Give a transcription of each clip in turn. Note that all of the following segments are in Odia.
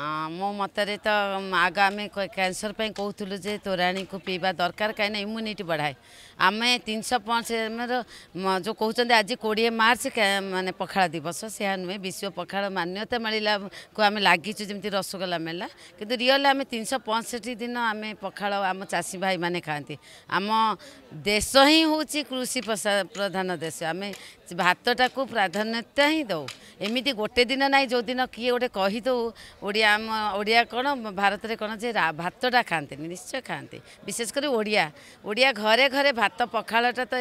मतले त आग आमे क्यानसर तोराणीको पिवा दर कहीँ न इम्युनिट बढाए आमे तिन आज कि मार्च म पखा दिवस यहाँ नुहे विश्व पखाड मान्यता मिलाइ लाग रसगोला मेला किन रियल आम तिन सय पँसठी दिन आम पखा आम चासी भाई मैले खाँदै आम देश हिँ हौँ कृषि प्रधान देश आमे को प्राधान्यता हिँड दाउ ଏମିତି ଗୋଟେ ଦିନ ନାହିଁ ଯେଉଁଦିନ କିଏ ଗୋଟେ କହିଦେଉ ଓଡ଼ିଆ ଆମ ଓଡ଼ିଆ କ'ଣ ଭାରତରେ କ'ଣ ଯେ ଭାତଟା ଖାଆନ୍ତିନି ନିଶ୍ଚୟ ଖାଆନ୍ତି ବିଶେଷ କରି ଓଡ଼ିଆ ଓଡ଼ିଆ ଘରେ ଘରେ ଭାତ ପଖାଳଟା ତ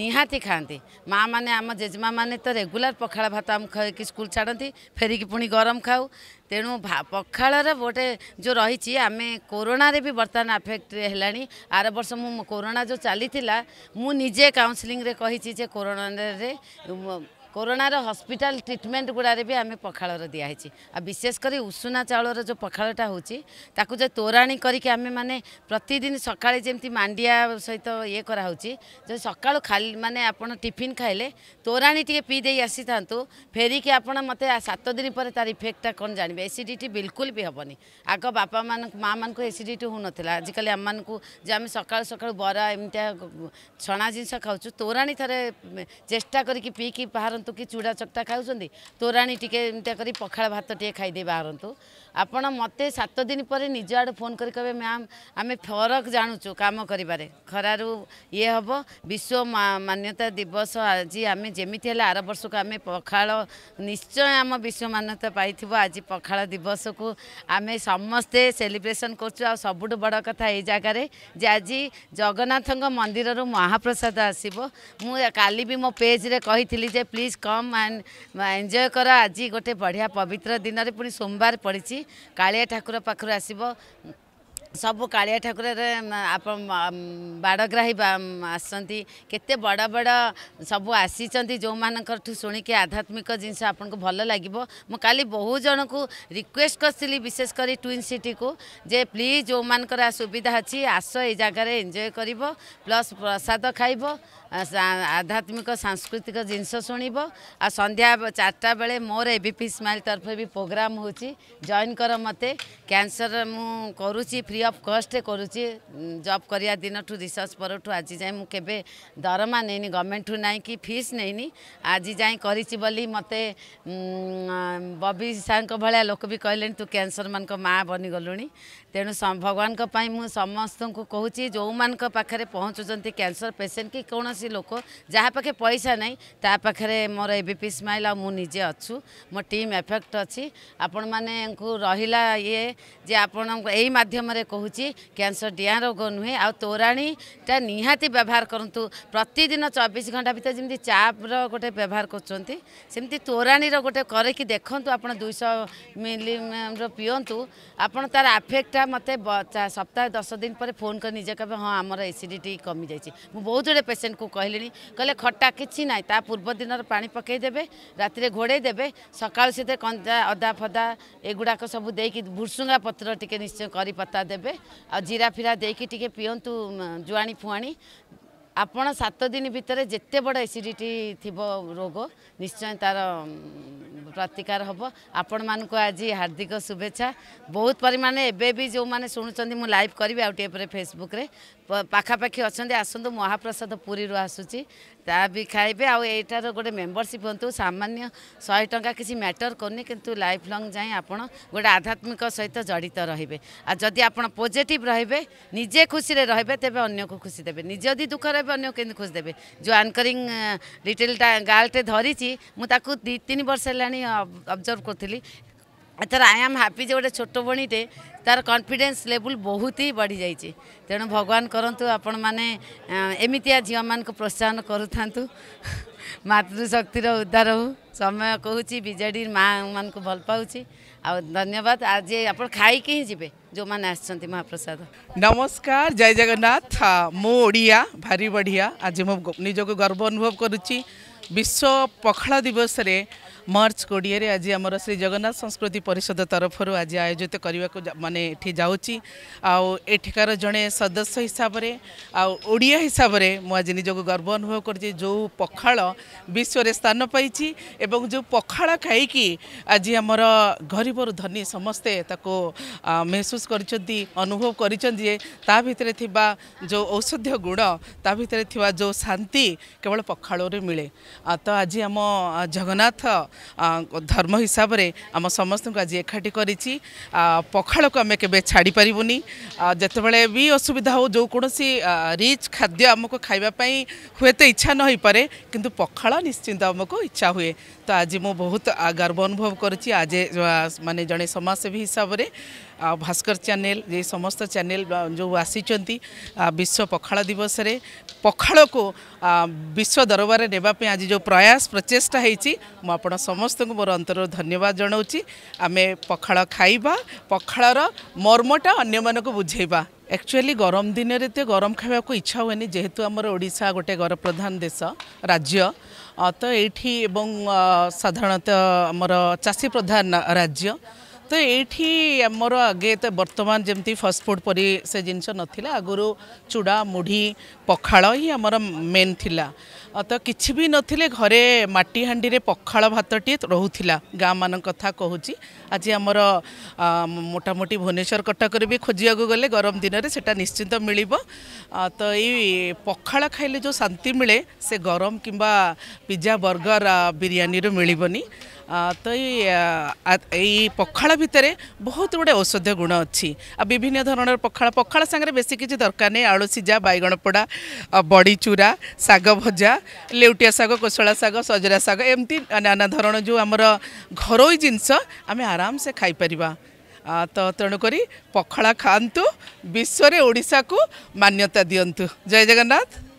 ନିହାତି ଖାଆନ୍ତି ମା' ମାନେ ଆମ ଜେଜେମା ମାନେ ତ ରେଗୁଲାର ପଖାଳ ଭାତ ଆମ ଖାଇକି ସ୍କୁଲ ଛାଡ଼ନ୍ତି ଫେରିକି ପୁଣି ଗରମ ଖାଉ ତେଣୁ ପଖାଳର ଗୋଟେ ଯେଉଁ ରହିଛି ଆମେ କୋରୋନାରେ ବି ବର୍ତ୍ତମାନ ଆଫେକ୍ଟ ହେଲାଣି ଆର ବର୍ଷ ମୁଁ କୋରୋନା ଯେଉଁ ଚାଲିଥିଲା ମୁଁ ନିଜେ କାଉନସିଲିଂରେ କହିଛି ଯେ କୋରୋନାରେ कोरोनार हस्पिटाल ट्रिटमेंट गुड़ा भी आम पखाड़ दिखाई आ विशेषकर उषुना चाउल जो पखाड़ा हो तोराणी करें प्रतिदिन सका जमी मांडिया सहित तो ये कराऊँगी जो सका खाली मानने आपड़ खाइले तोराणी टी पीदे आसी था फेरिकी आप मत सात दिन पर तार इफेक्टा कौन जानवे एसीडीटी बिलकुल भी हेनी आग बापा मान माँ मान हो होना आजिकल आम जो आम सका सका बरा एमती छणा जिनस खाऊ तोराणी थे चेस्टा करके पीकि बाहर कि चुडा चपटा खान्छ तोराणी पखाला भात खाइ बाह्र ଆପଣ ମୋତେ ସାତ ଦିନ ପରେ ନିଜ ଆଡ଼େ ଫୋନ୍ କରି କହିବେ ମ୍ୟାମ୍ ଆମେ ଫରକ ଜାଣୁଛୁ କାମ କରିବାରେ ଖରାରୁ ଇଏ ହେବ ବିଶ୍ୱ ମାନ୍ୟତା ଦିବସ ଆଜି ଆମେ ଯେମିତି ହେଲେ ଆର ବର୍ଷକୁ ଆମେ ପଖାଳ ନିଶ୍ଚୟ ଆମ ବିଶ୍ୱ ମାନ୍ୟତା ପାଇଥିବ ଆଜି ପଖାଳ ଦିବସକୁ ଆମେ ସମସ୍ତେ ସେଲିବ୍ରେସନ୍ କରୁଛୁ ଆଉ ସବୁଠୁ ବଡ଼ କଥା ଏଇ ଜାଗାରେ ଯେ ଆଜି ଜଗନ୍ନାଥଙ୍କ ମନ୍ଦିରରୁ ମହାପ୍ରସାଦ ଆସିବ ମୁଁ କାଲି ବି ମୋ ପେଜ୍ରେ କହିଥିଲି ଯେ ପ୍ଲିଜ୍ କମ୍ ଏନ୍ଜୟ କର ଆଜି ଗୋଟେ ବଢ଼ିଆ ପବିତ୍ର ଦିନରେ ପୁଣି ସୋମବାର ପଡ଼ିଛି କାଳିଆ ଠାକୁର ପାଖରୁ ଆସିବ ସବୁ କାଳିଆ ଠାକୁରରେ ଆପଣ ବାଡ଼ଗ୍ରାହୀ ଆସନ୍ତି କେତେ ବଡ଼ ବଡ଼ ସବୁ ଆସିଛନ୍ତି ଯେଉଁମାନଙ୍କଠୁ ଶୁଣିକି ଆଧ୍ୟାତ୍ମିକ ଜିନିଷ ଆପଣଙ୍କୁ ଭଲ ଲାଗିବ ମୁଁ କାଲି ବହୁ ଜଣଙ୍କୁ ରିକ୍ୱେଷ୍ଟ କରିଥିଲି ବିଶେଷ କରି ଟ୍ୱିନ୍ ସିଟିକୁ ଯେ ପ୍ଲିଜ୍ ଯେଉଁମାନଙ୍କର ସୁବିଧା ଅଛି ଆସ ଏଇ ଜାଗାରେ ଏନ୍ଜୟ କରିବ ପ୍ଲସ୍ ପ୍ରସାଦ ଖାଇବ ଆଧ୍ୟାତ୍ମିକ ସାଂସ୍କୃତିକ ଜିନିଷ ଶୁଣିବ ଆଉ ସନ୍ଧ୍ୟା ଚାରିଟା ବେଳେ ମୋର ଏ ବି ପି ସ୍ମାଇଲ୍ ତରଫରେ ବି ପ୍ରୋଗ୍ରାମ୍ ହେଉଛି ଜଏନ୍ କର ମୋତେ କ୍ୟାନ୍ସର୍ ମୁଁ କରୁଛି ଫ୍ରି ফ্রি অফ কষ্টে করুছি জব করা দিনঠু রিসর্চ পরঠু আজ যাই মু কেবে দরমা নেইনি গভর্নমেন্টু নাই কি ফিস নেইনি আজ যাই করেছি বলি মতো ববি সারଙ୍କ ভায়া লোক বি কহিলে তু ক্যানসর মানক মা বনিগলু তেণু ভগবান মু সমস্ত কুচি যে পাখে পৌঁছুচ্ছেন ক্যানসর পেসেন্ট কি কৌশি লোক যা পাখে পয়সা নাই তা পাখে মোর এবিপি স্মাইল আু নিজে অছু মো টিম এফেক্ট অছি আপন মানে রহিলা ইয়ে যে আপনার এই মাধ্যমে କହୁଛି କ୍ୟାନ୍ସର ଡିଆଁ ରୋଗ ନୁହେଁ ଆଉ ତୋରାଣୀଟା ନିହାତି ବ୍ୟବହାର କରନ୍ତୁ ପ୍ରତିଦିନ ଚବିଶ ଘଣ୍ଟା ଭିତରେ ଯେମିତି ଚାପ୍ର ଗୋଟେ ବ୍ୟବହାର କରୁଛନ୍ତି ସେମିତି ତୋରାଣୀର ଗୋଟେ କରିକି ଦେଖନ୍ତୁ ଆପଣ ଦୁଇଶହ ମିଲିର ପିଅନ୍ତୁ ଆପଣ ତାର ଆଫେକ୍ଟଟା ମୋତେ ସପ୍ତାହ ଦଶ ଦିନ ପରେ ଫୋନ୍ କରି ନିଜେ କହିବେ ହଁ ଆମର ଏସିଡ଼ିଟି କମିଯାଇଛି ମୁଁ ବହୁତ ଗୁଡ଼ିଏ ପେସେଣ୍ଟକୁ କହିଲିଣି କହିଲେ ଖଟା କିଛି ନାହିଁ ତା ପୂର୍ବ ଦିନର ପାଣି ପକାଇଦେବେ ରାତିରେ ଘୋଡ଼େଇ ଦେବେ ସକାଳୁ ସେଥିରେ କଞ୍ଚା ଅଦା ଫଦା ଏଗୁଡ଼ାକ ସବୁ ଦେଇକି ଭୁର୍ସୁଙ୍ଗା ପତ୍ର ଟିକେ ନିଶ୍ଚୟ କରି ପତା ଦେବେ ଦେବେ ଆଉ ଜିରା ଫିରା ଦେଇକି ଟିକେ ପିଅନ୍ତୁ ଜୁଆଣି ଫୁଆଣି ଆପଣ ସାତ ଦିନ ଭିତରେ ଯେତେ ବଡ଼ ଏସିଡ଼ିଟି ଥିବ ରୋଗ ନିଶ୍ଚୟ ତାର ପ୍ରତିକାର ହେବ ଆପଣମାନଙ୍କୁ ଆଜି ହାର୍ଦ୍ଦିକ ଶୁଭେଚ୍ଛା ବହୁତ ପରିମାଣରେ ଏବେ ବି ଯେଉଁମାନେ ଶୁଣୁଛନ୍ତି ମୁଁ ଲାଇଭ୍ କରିବି ଆଉ ଟିକେ ପରେ ଫେସବୁକ୍ରେ ପାଖାପାଖି ଅଛନ୍ତି ଆସନ୍ତୁ ମହାପ୍ରସାଦ ପୁରୀରୁ ଆସୁଛି তা ବି ଖାଇବେ ଆଉ ଏଇଟାର ଗୋଟେ ମେମ୍ବରସିପ୍ ହୁଅନ୍ତୁ ସାମାନ୍ୟ ଶହେ ଟଙ୍କା କିଛି ମ୍ୟାଟର କରୁନି କିନ୍ତୁ ଲାଇଫ୍ ଲଙ୍ଗ୍ ଯାଏଁ ଆପଣ ଗୋଟେ ଆଧ୍ୟାତ୍ମିକ ସହିତ ଜଡ଼ିତ ରହିବେ ଆଉ ଯଦି ଆପଣ ପଜିଟିଭ୍ ରହିବେ ନିଜେ ଖୁସିରେ ରହିବେ ତେବେ ଅନ୍ୟକୁ ଖୁସି ଦେବେ ନିଜେ ଯଦି ଦୁଃଖ ରହିବେ ଅନ୍ୟକୁ କେମିତି ଖୁସି ଦେବେ ଯେଉଁ ଆଙ୍କରିଂ ଲିଟିଲ୍ଟା ଗାର୍ଲଟେ ଧରିଛି ମୁଁ ତାକୁ ଦୁଇ ତିନି ବର୍ଷ ହେଲାଣି ଅବଜର୍ଭ କରୁଥିଲି ଏଥର ଆଇ ଆମ୍ ହାପି ଯେ ଗୋଟେ ଛୋଟ ଭଉଣୀଟେ ତାର କନଫିଡେନ୍ସ ଲେବୁଲ ବହୁତ ହିଁ ବଢ଼ିଯାଇଛି ତେଣୁ ଭଗବାନ କରନ୍ତୁ ଆପଣମାନେ ଏମିତିଆ ଝିଅମାନଙ୍କୁ ପ୍ରୋତ୍ସାହନ କରୁଥାନ୍ତୁ ମାତୃଶକ୍ତିର ଉଦ୍ଧାର ହଉ ସମୟ କହୁଛି ବିଜେଡ଼ି ମାଆମାନଙ୍କୁ ଭଲ ପାଉଛି ଆଉ ଧନ୍ୟବାଦ ଆଜି ଆପଣ ଖାଇକି ହିଁ ଯିବେ ଯେଉଁମାନେ ଆସିଛନ୍ତି ମହାପ୍ରସାଦ ନମସ୍କାର ଜୟ ଜଗନ୍ନାଥ ମୁଁ ଓଡ଼ିଆ ଭାରି ବଢ଼ିଆ ଆଜି ମୁଁ ନିଜକୁ ଗର୍ବ ଅନୁଭବ କରୁଛି ବିଶ୍ୱ ପଖାଳ ଦିବସରେ ମାର୍ଚ୍ଚ କୋଡ଼ିଏରେ ଆଜି ଆମର ଶ୍ରୀ ଜଗନ୍ନାଥ ସଂସ୍କୃତି ପରିଷଦ ତରଫରୁ ଆଜି ଆୟୋଜିତ କରିବାକୁ ମାନେ ଏଠି ଯାଉଛି ଆଉ ଏଠିକାର ଜଣେ ସଦସ୍ୟ ହିସାବରେ ଆଉ ଓଡ଼ିଆ ହିସାବରେ ମୁଁ ଆଜି ନିଜକୁ ଗର୍ବ ଅନୁଭବ କରୁଛି ଯେଉଁ ପଖାଳ ବିଶ୍ୱରେ ସ୍ଥାନ ପାଇଛି ଏବଂ ଯେଉଁ ପଖାଳ ଖାଇକି ଆଜି ଆମର ଗରିବରୁ ଧନୀ ସମସ୍ତେ ତାକୁ ମେହସୁସ୍ କରିଛନ୍ତି ଅନୁଭବ କରିଛନ୍ତି ଯେ ତା ଭିତରେ ଥିବା ଯେଉଁ ଔଷଧୀୟ ଗୁଣ ତା ଭିତରେ ଥିବା ଯେଉଁ ଶାନ୍ତି କେବଳ ପଖାଳରେ ମିଳେ ତ ଆଜି ଆମ ଜଗନ୍ନାଥ ଧର୍ମ ହିସାବରେ ଆମ ସମସ୍ତଙ୍କୁ ଆଜି ଏକାଠି କରିଛି ପଖାଳକୁ ଆମେ କେବେ ଛାଡ଼ିପାରିବୁନି ଯେତେବେଳେ ବି ଅସୁବିଧା ହେଉ ଯେଉଁ କୌଣସି ରିଚ୍ ଖାଦ୍ୟ ଆମକୁ ଖାଇବା ପାଇଁ ହୁଏତ ଇଚ୍ଛା ନ ହୋଇପାରେ କିନ୍ତୁ ପଖାଳ ନିଶ୍ଚିନ୍ତ ଆମକୁ ଇଚ୍ଛା ହୁଏ ତ ଆଜି ମୁଁ ବହୁତ ଗର୍ବ ଅନୁଭବ କରୁଛି ଆଜି ମାନେ ଜଣେ ସମାଜସେବୀ ହିସାବରେ ଆଉ ଭାସ୍କର ଚ୍ୟାନେଲ ଏ ସମସ୍ତ ଚ୍ୟାନେଲ ଯେଉଁ ଆସିଛନ୍ତି ବିଶ୍ୱ ପଖାଳ ଦିବସରେ ପଖାଳକୁ ବିଶ୍ୱ ଦରବାରରେ ନେବା ପାଇଁ ଆଜି ଯେଉଁ ପ୍ରୟାସ ପ୍ରଚେଷ୍ଟା ହୋଇଛି ମୁଁ ଆପଣ ସମସ୍ତଙ୍କୁ ମୋର ଅନ୍ତରରୁ ଧନ୍ୟବାଦ ଜଣାଉଛି ଆମେ ପଖାଳ ଖାଇବା ପଖାଳର ମର୍ମଟା ଅନ୍ୟମାନଙ୍କୁ ବୁଝେଇବା ଆକ୍ଚୁଆଲି ଗରମ ଦିନରେ ତ ଗରମ ଖାଇବାକୁ ଇଚ୍ଛା ହୁଏନି ଯେହେତୁ ଆମର ଓଡ଼ିଶା ଗୋଟେ ଗରପ୍ରଧାନ ଦେଶ ରାଜ୍ୟ ତ ଏଇଠି ଏବଂ ସାଧାରଣତଃ ଆମର ଚାଷୀ ପ୍ରଧାନ ରାଜ୍ୟ ତ ଏଇଠି ଆମର ଆଗେ ତ ବର୍ତ୍ତମାନ ଯେମିତି ଫାଷ୍ଟ ଫୁଡ଼୍ ପରି ସେ ଜିନିଷ ନଥିଲା ଆଗରୁ ଚୁଡ଼ା ମୁଢ଼ି ପଖାଳ ହିଁ ଆମର ମେନ୍ ଥିଲା ତ କିଛି ବି ନଥିଲେ ଘରେ ମାଟି ହାଣ୍ଡିରେ ପଖାଳ ଭାତଟିଏ ରହୁଥିଲା ଗାଁମାନଙ୍କ କଥା କହୁଛି ଆଜି ଆମର ମୋଟାମୋଟି ଭୁବନେଶ୍ୱର କଟକରେ ବି ଖୋଜିବାକୁ ଗଲେ ଗରମ ଦିନରେ ସେଇଟା ନିଶ୍ଚିନ୍ତ ମିଳିବ ତ ଏଇ ପଖାଳ ଖାଇଲେ ଯେଉଁ ଶାନ୍ତି ମିଳେ ସେ ଗରମ କିମ୍ବା ପିଜା ବର୍ଗର ବିରିୟାନୀରୁ ମିଳିବନି ତ ଏଇ ଏଇ ପଖାଳ ଭିତରେ ବହୁତ ଗୁଡ଼େ ଔଷଧୀୟ ଗୁଣ ଅଛି ଆଉ ବିଭିନ୍ନ ଧରଣର ପଖାଳ ପଖାଳ ସାଙ୍ଗରେ ବେଶୀ କିଛି ଦରକାର ନାହିଁ ଆଳୁ ସିଝା ବାଇଗଣ ପୋଡ଼ା ବଡ଼ି ଚୁରା ଶାଗ ଭଜା ଲେଉଟିଆ ଶାଗ କୋଶଳା ଶାଗ ସଜରା ଶାଗ ଏମିତି ନାନା ଧରଣ ଯେଉଁ ଆମର ଘରୋଇ ଜିନିଷ ଆମେ ଆରାମସେ ଖାଇପାରିବା ତ ତେଣୁକରି ପଖଳା ଖାଆନ୍ତୁ ବିଶ୍ୱରେ ଓଡ଼ିଶାକୁ ମାନ୍ୟତା ଦିଅନ୍ତୁ ଜୟ ଜଗନ୍ନାଥ